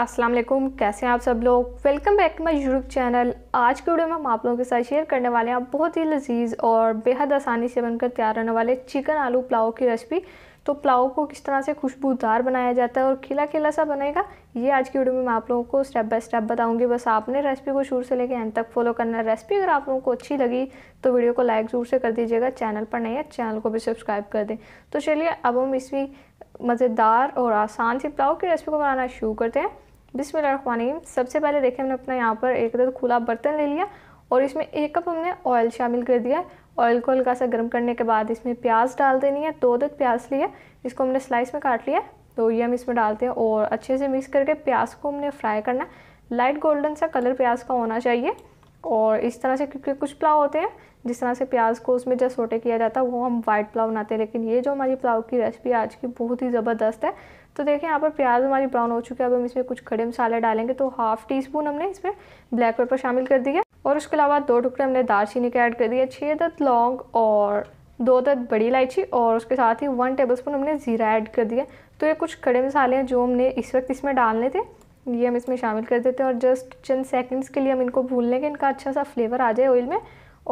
अस्सलाम वालेकुम कैसे हैं आप सब लोग welcome back to my YouTube channel आज के वीडियो में हम आप लोगों के साथ शेयर करने वाले हैं बहुत ही लजीज और बेहद आसानी से बनकर तैयार होने वाले चिकन आलू पुलाव की रेसिपी तो पुलाव को किस तरह से खुशबूदार बनाया जाता है और खिला खिला सा बनेगा ये आज की वीडियो में मैं आप लोगों को स्टेप बाय स्टेप बताऊंगी बस आपने रेसिपी को शुरू से लेकर एंड तक फॉलो करना है रेसिपी अगर आप लोगों को अच्छी लगी तो वीडियो को लाइक ज़रूर से कर दीजिएगा चैनल पर नहीं है चैनल को भी सब्सक्राइब कर दें तो चलिए अब हम इसी मज़ेदार और आसान सी पुलाव की रेसिपी को बनाना शुरू करते हैं बिसमीम सबसे पहले देखें हमने अपना यहाँ पर एक अदर खुला बर्तन ले लिया और इसमें एक कप हमने ऑयल शामिल कर दिया ऑयल को हल्का सा गर्म करने के बाद इसमें प्याज डाल देनी है दो अदद प्याज लिया इसको हमने स्लाइस में काट लिया तो ये हम इसमें डालते हैं और अच्छे से मिक्स करके प्याज को हमने फ्राई करना लाइट गोल्डन सा कलर प्याज का होना चाहिए और इस तरह से क्योंकि कुछ पुलाव होते हैं जिस तरह से प्याज को उसमें जब सोटे किया जाता है वो हम वाइट पुलाव बनाते हैं लेकिन ये जो हमारी पुलाव की रेसिपी आज की बहुत ही ज़बरदस्त है तो देखें यहाँ पर प्याज हमारी ब्राउन हो चुकी है अब हम इसमें कुछ खड़े मसाले डालेंगे तो हाफ़ टी स्पून हमने इसमें ब्लैक पेपर शामिल कर दिया और उसके अलावा दो टुकड़े हमने दालचीनी के ऐड कर दिया छः दत्त लौंग और दो दत्त बड़ी इलायची और उसके साथ ही वन टेबल स्पून हमने ज़ीरा ऐड कर दिया तो ये कुछ खड़े मसाले हैं जो हमने इस वक्त इसमें डालने थे ये हम इसमें शामिल कर देते हैं और जस्ट चंद सेकंड्स के लिए हम इनको भून लेंगे इनका अच्छा सा फ्लेवर आ जाए ऑयल में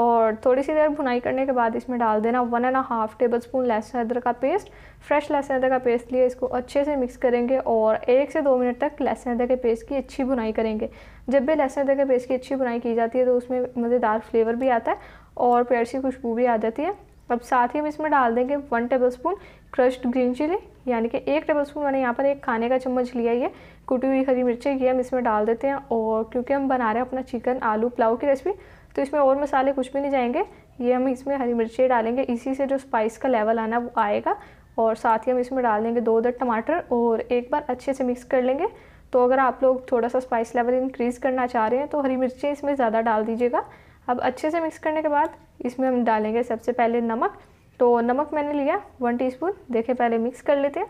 और थोड़ी सी देर भुनाई करने के बाद इसमें डाल देना one and half tablespoon लहसुन अदरक का पेस्ट फ्रेश लहसुन अदरक का पेस्ट लिए इसको अच्छे से मिक्स करेंगे और एक से दो मिनट तक लहसुन अदरक के पेस्ट की अच्छी बुनाई करेंगे जब भी लहसुन अदरक के पेस्ट की अच्छी बुनाई की जाती है तो उसमें मज़ेदार फ्लेवर भी आता है और पेड़ सी खुशबू भी आ जाती है अब साथ ही हम इसमें डाल देंगे one tablespoon crushed green chilli यानी कि एक टेबल स्पून मैंने यहाँ पर एक खाने का चम्मच लिया ये कुटी हुई हरी मिर्चें ये हम इसमें डाल देते हैं और क्योंकि हम बना रहे हैं अपना चिकन आलू पुलाव की रेसिपी तो इसमें और मसाले कुछ भी नहीं जाएंगे ये हम इसमें हरी मिर्चें डालेंगे इसी से जो स्पाइस का लेवल आना वो आएगा और साथ ही हम इसमें डाल देंगे दो दर टमाटर और एक बार अच्छे से मिक्स कर लेंगे तो अगर आप लोग थोड़ा सा स्पाइस लेवल इंक्रीज़ करना चाह रहे हैं तो हरी मिर्चें इसमें ज़्यादा डाल दीजिएगा अब अच्छे से मिक्स करने के बाद इसमें हम डालेंगे सबसे पहले नमक तो नमक मैंने लिया वन टीस्पून देखे पहले मिक्स कर लेते हैं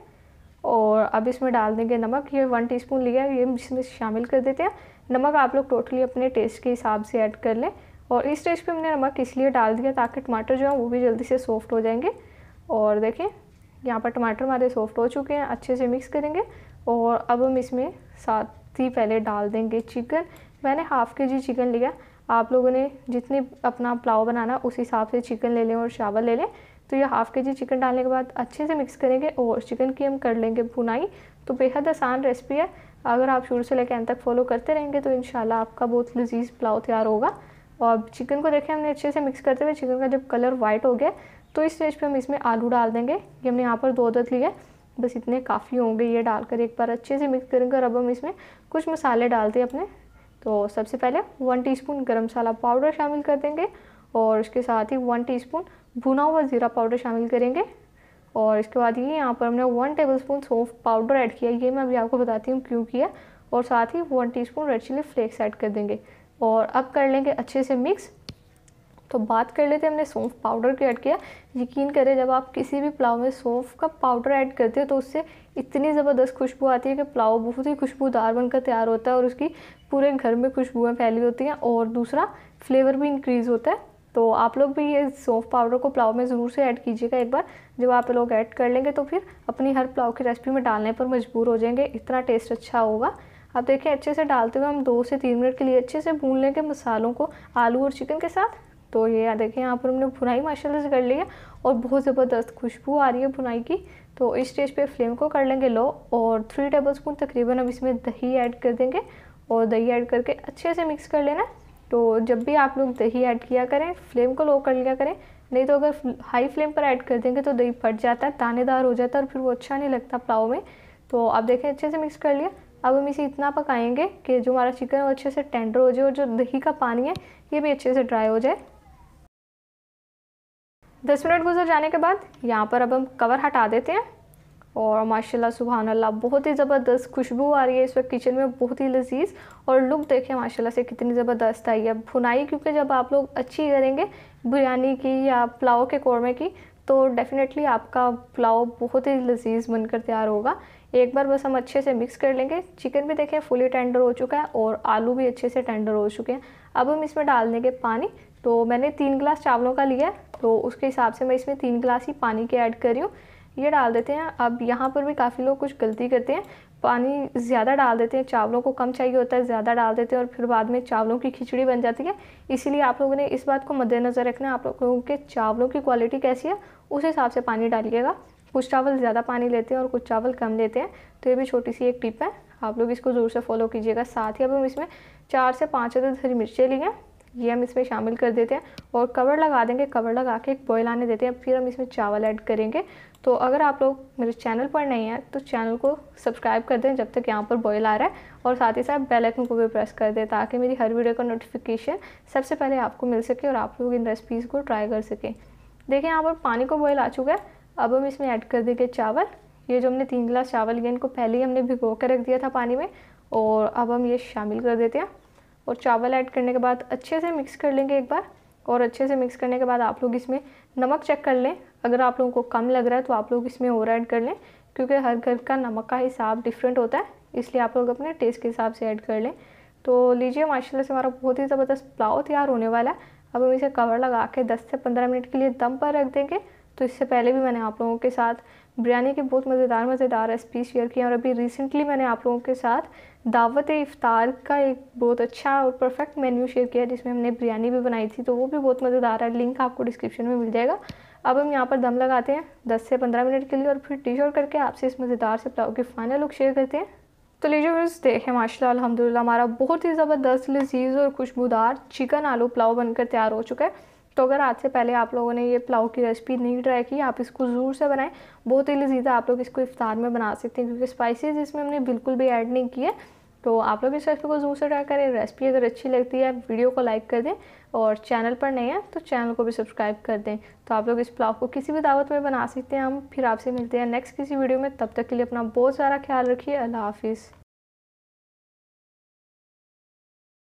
और अब इसमें डाल देंगे नमक ये वन टीस्पून लिया ये इसमें शामिल कर देते हैं नमक आप लोग टोटली अपने टेस्ट के हिसाब से ऐड कर लें और इस स्टेज पे हमने नमक इसलिए डाल दिया ताकि टमाटर जो है वो भी जल्दी से सॉफ्ट हो जाएंगे और देखें यहाँ पर टमाटर हमारे सॉफ्ट हो चुके हैं अच्छे से मिक्स करेंगे और अब हम इसमें साथ ही पहले डाल देंगे चिकन मैंने हाफ़ के जी चिकन लिया आप लोगों ने जितने अपना पुलाव बनाना उस हिसाब से चिकन ले लें और चावल ले लें तो ये हाफ़ के जी चिकन डालने के बाद अच्छे से मिक्स करेंगे और चिकन की हम कर लेंगे भुनाई तो बेहद आसान रेसिपी है अगर आप शुरू से लेकर अंत तक फॉलो करते रहेंगे तो इन आपका बहुत लजीज पुलाव तैयार होगा और चिकन को देखें हमने अच्छे से मिक्स करते हुए चिकन का जब कलर वाइट हो गया तो इस स्टेज पे हम इसमें आलू डाल देंगे ये हमने यहाँ पर दो अदद लिए बस इतने काफ़ी होंगे ये डालकर एक बार अच्छे से मिक्स करेंगे और अब हम इसमें कुछ मसाले डालते हैं अपने तो सबसे पहले वन टीस्पून गरम मसाला पाउडर शामिल कर देंगे और उसके साथ ही वन टीस्पून भुना हुआ ज़ीरा पाउडर शामिल करेंगे और इसके बाद ये यहाँ पर हमने वन टेबल स्पून सौंफ पाउडर ऐड किया ये मैं अभी आपको बताती हूँ क्यों किया और साथ ही one teaspoon red chilli flakes add कर देंगे और अब कर लेंगे अच्छे से मिक्स तो बात कर लेते हैं हमने सौंफ पाउडर को ऐड किया यकीन करें जब आप किसी भी पुलाव में सौंफ का पाउडर ऐड करते हो तो उससे इतनी ज़बरदस्त खुशबू आती है कि पुलाव बहुत ही खुशबूदार बनकर तैयार होता है और उसकी पूरे घर में खुशबुएँ फैली होती हैं और दूसरा फ्लेवर भी इंक्रीज़ होता है तो आप लोग भी ये सौंफ पाउडर को पुलाव में ज़रूर से ऐड कीजिएगा एक बार जब आप लोग ऐड कर लेंगे तो फिर अपनी हर पुलाव की रेसिपी में डालने पर मजबूर हो जाएंगे इतना टेस्ट अच्छा होगा आप देखें अच्छे से डालते हुए हम दो से तीन मिनट के लिए अच्छे से भून लेंगे मसालों को आलू और चिकन के साथ तो ये देखें यहाँ पर हमने बुनाई माशाल्लाह से कर ली है और बहुत ज़बरदस्त खुशबू आ रही है बुनाई की तो इस स्टेज पे फ्लेम को कर लेंगे लो और थ्री टेबल स्पून तकरीबन अब इसमें दही ऐड कर देंगे और दही ऐड करके अच्छे से मिक्स कर लेना तो जब भी आप लोग दही ऐड किया करें फ्लेम को लो कर लिया करें नहीं तो अगर हाई फ्लेम पर ऐड कर देंगे तो दही फट जाता है दानेदार हो जाता है और फिर वो अच्छा नहीं लगता पुलाव में तो आप देखें अच्छे से मिक्स कर लिया अब हम इसे इतना पकाएंगे कि जो हमारा चिकन है वो अच्छे से टेंडर हो जाए और जो दही का पानी है ये भी अच्छे से ड्राई हो जाए दस मिनट गुजर जाने के बाद यहाँ पर अब हम कवर हटा देते हैं और माशाल्लाह सुबह अल्लाह बहुत ही ज़बरदस्त खुशबू आ रही है इस वक्त किचन में बहुत ही लजीज और लुक देखें माशाल्लाह से कितनी ज़बरदस्त आई है भुनाई क्योंकि जब आप लोग अच्छी करेंगे बिरयानी की या पुलाव के कौरमे की तो डेफ़िनेटली आपका पुलाव बहुत ही लजीज बनकर तैयार होगा एक बार बस हम अच्छे से मिक्स कर लेंगे चिकन भी देखें फुली टेंडर हो चुका है और आलू भी अच्छे से टेंडर हो चुके हैं अब हम इसमें डाल देंगे पानी तो मैंने तीन गिलास चावलों का लिया है तो उसके हिसाब से मैं इसमें तीन गिलास ही पानी के ऐड करी हूँ ये डाल देते हैं अब यहाँ पर भी काफ़ी लोग कुछ गलती करते हैं पानी ज़्यादा डाल देते हैं चावलों को कम चाहिए होता है ज़्यादा डाल देते हैं और फिर बाद में चावलों की खिचड़ी बन जाती है इसीलिए आप लोगों ने इस बात को मद्देनज़र रखना है आप लोगों के चावलों की क्वालिटी कैसी है उस हिसाब से पानी डालिएगा कुछ चावल ज़्यादा पानी लेते हैं और कुछ चावल कम लेते हैं तो ये भी छोटी सी एक टिप है आप लोग इसको ज़रूर से फॉलो कीजिएगा साथ ही अब हम इसमें चार से पाँच अदर हरी मिर्चें ली हैं ये हम इसमें शामिल कर देते हैं और कवर लगा देंगे कवर लगा के एक बॉयल आने देते हैं फिर हम इसमें चावल ऐड करेंगे तो अगर आप लोग मेरे चैनल पर नहीं हैं तो चैनल को सब्सक्राइब कर दें जब तक यहाँ पर बॉयल आ रहा है और साथ ही साथ बेल आइकन को भी प्रेस कर दें ताकि मेरी हर वीडियो का नोटिफिकेशन सबसे पहले आपको मिल सके और आप लोग इन रेसिपीज़ को ट्राई कर सकें देखें यहाँ पर पानी को बॉयल आ चुका है अब हम इसमें ऐड कर देंगे चावल ये जो हमने तीन गिलास चावल लिए इनको पहले ही हमने भिगो कर रख दिया था पानी में और अब हम ये शामिल कर देते हैं और चावल ऐड करने के बाद अच्छे से मिक्स कर लेंगे एक बार और अच्छे से मिक्स करने के बाद आप लोग इसमें नमक चेक कर लें अगर आप लोगों को कम लग रहा है तो आप लोग इसमें और ऐड कर लें क्योंकि हर घर का नमक का हिसाब डिफरेंट होता है इसलिए आप लोग अपने टेस्ट के हिसाब से ऐड कर लें तो लीजिए माशाल्लाह से हमारा बहुत ही ज़बरदस्त पुलाव तैयार होने वाला है अब हम इसे कवर लगा के 10 से 15 मिनट के लिए दम पर रख देंगे तो इससे पहले भी मैंने आप लोगों के साथ बिरयानी के बहुत मज़ेदार मज़ेदार रेसिपी शेयर किए और अभी रिसेंटली मैंने आप लोगों के साथ दावत इफ़ार का एक बहुत अच्छा और परफेक्ट मेन्यू शेयर किया जिसमें हमने बिरयानी भी बनाई थी तो वो भी बहुत मज़ेदार है लिंक आपको डिस्क्रिप्शन में मिल जाएगा अब हम यहाँ पर दम लगाते हैं 10 से 15 मिनट के लिए और फिर टी और करके आपसे इस मज़ेदार से पुलाव की फाइनल लुक शेयर करते हैं तो लीजिए फिर देखें माशाल्लाह अल्हम्दुलिल्लाह हमारा बहुत ही ज़बरदस्त लजीज और खुशबूदार चिकन आलू पुलाव बनकर तैयार हो चुका है तो अगर आज से पहले आप लोगों ने ये पुलाव की रेसिपी नहीं ट्राई की आप इसको ज़रूर से बनाएं बहुत ही लजीदा आप लोग इसको इफ्तार में बना सकते हैं क्योंकि स्पाइसेस इसमें हमने बिल्कुल भी ऐड नहीं किए तो आप लोग इस रेसिपी को ज़रूर से ट्राई करें रेसिपी अगर अच्छी लगती है वीडियो को लाइक कर दें और चैनल पर नहीं है तो चैनल को भी सब्सक्राइब कर दें तो आप लोग इस पुलाव को किसी भी दावत में बना सकते हैं हम फिर आपसे मिलते हैं नेक्स्ट किसी वीडियो में तब तक के लिए अपना बहुत सारा ख्याल रखिए अल्लाह हाफिज़